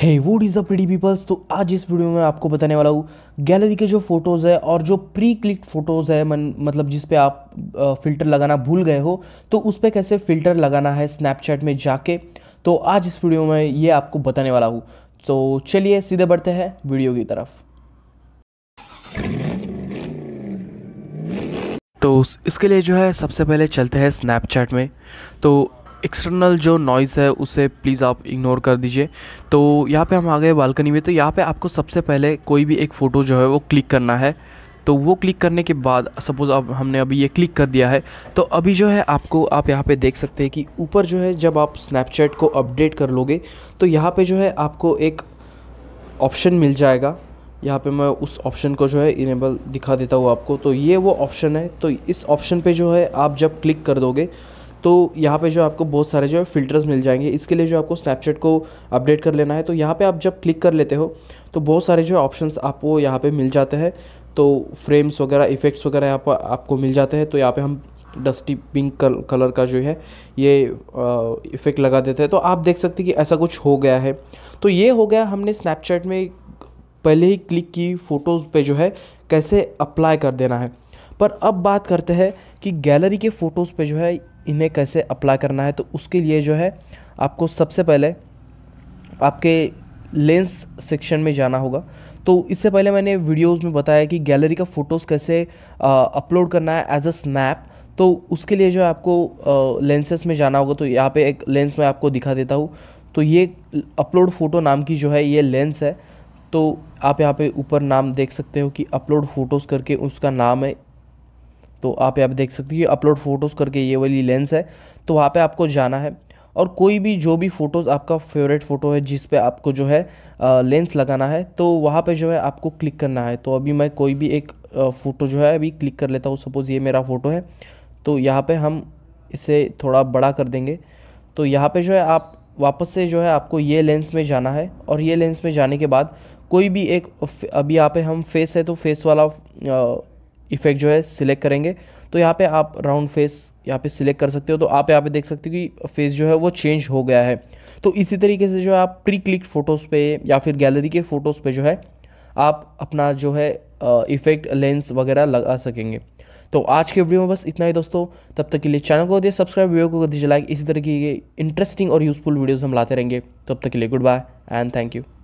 hey would is a pretty peoples तो आज इस वीडियो में आपको बताने वाला हूँ गैलरी के जो फ़ोटोज़ है और जो प्री क्लिक फ़ोटोज़ है मन मतलब जिस पे आप फ़िल्टर लगाना भूल गए हो तो उस पर कैसे फ़िल्टर लगाना है स्नैपचैट में जाके तो आज इस वीडियो में ये आपको बताने वाला हूँ तो चलिए सीधे बढ़ते हैं वीडियो की तरफ तो इसके लिए जो है सबसे पहले चलते हैं स्नैपचैट में तो एक्सटर्नल जो नॉइज़ है उसे प्लीज़ आप इग्नोर कर दीजिए तो यहाँ पे हम आ गए बालकनी में तो यहाँ पे आपको सबसे पहले कोई भी एक फ़ोटो जो है वो क्लिक करना है तो वो क्लिक करने के बाद सपोज़ अब हमने अभी ये क्लिक कर दिया है तो अभी जो है आपको आप यहाँ पे देख सकते हैं कि ऊपर जो है जब आप स्नैपचैट को अपडेट कर लोगे तो यहाँ पर जो है आपको एक ऑप्शन मिल जाएगा यहाँ पे मैं उस ऑप्शन को जो है इनेबल दिखा देता हूँ आपको तो ये वो ऑप्शन है तो इस ऑप्शन पे जो है आप जब क्लिक कर दोगे तो यहाँ पे जो आपको बहुत सारे जो है फ़िल्टर्स मिल जाएंगे इसके लिए जो आपको स्नैपचैट को अपडेट कर लेना है तो यहाँ पे आप जब क्लिक कर लेते हो तो बहुत सारे जो ऑप्शंस आपको यहाँ पे मिल जाते हैं तो फ्रेम्स वगैरह इफ़ेक्ट्स वगैरह यहाँ पर आपको मिल जाते हैं तो यहाँ पे हम डस्टी पिंक कल, कलर का जो है ये इफ़ेक्ट लगा देते हैं तो आप देख सकते कि ऐसा कुछ हो गया है तो ये हो गया हमने स्नैपचैट में पहले ही क्लिक की फ़ोटोज़ पे जो है कैसे अप्लाई कर देना है पर अब बात करते हैं कि गैलरी के फ़ोटोज़ पे जो है इन्हें कैसे अप्लाई करना है तो उसके लिए जो है आपको सबसे पहले आपके लेंस सेक्शन में जाना होगा तो इससे पहले मैंने वीडियोस में बताया कि गैलरी का फ़ोटोज़ कैसे अपलोड करना है एज अ स्नैप तो उसके लिए जो है आपको लेंसेस में जाना होगा तो यहाँ पे एक लेंस मैं आपको दिखा देता हूँ तो ये अपलोड फ़ोटो नाम की जो है ये लेंस है तो आप यहाँ पे ऊपर नाम देख सकते हो कि अपलोड फ़ोटोज़ करके उसका नाम है तो आप यहाँ पे देख सकते हो अपलोड फ़ोटोज़ करके ये वाली लेंस है तो वहाँ पे आपको जाना है और कोई भी जो भी फ़ोटोज़ आपका फेवरेट फ़ोटो है जिस पे आपको जो है आ, लेंस लगाना है तो वहाँ पे जो है आपको क्लिक करना है तो अभी मैं कोई भी एक फ़ोटो जो है अभी क्लिक कर लेता हूँ सपोज़ ये मेरा फ़ोटो है तो यहाँ पे हम इसे थोड़ा बड़ा कर देंगे तो यहाँ पे जो है आप वापस से जो है आपको ये लेंस में जाना है और ये लेंस में जाने के बाद कोई भी एक अभी यहाँ पे हम फेस है तो फेस वाला इफेक्ट जो है सिलेक्ट करेंगे तो यहाँ पे आप राउंड फेस यहाँ पे सिलेक्ट कर सकते हो तो आप यहाँ पे देख सकते हो कि फेस जो है वो चेंज हो गया है तो इसी तरीके से जो है आप प्री क्लिक फ़ोटोज़ पे या फिर गैलरी के फ़ोटोज़ पे जो है आप अपना जो है इफेक्ट लेंस वगैरह लगा सकेंगे तो आज के वीडियो में बस इतना ही दोस्तों तब तक के लिए चैनल को दिए सब्सक्राइब वीडियो को दीजिए लाइक इसी तरीके की इंटरेस्टिंग और यूज़फुल वीडियोज़ हम लाते रहेंगे तब तक के लिए goodbye and thank you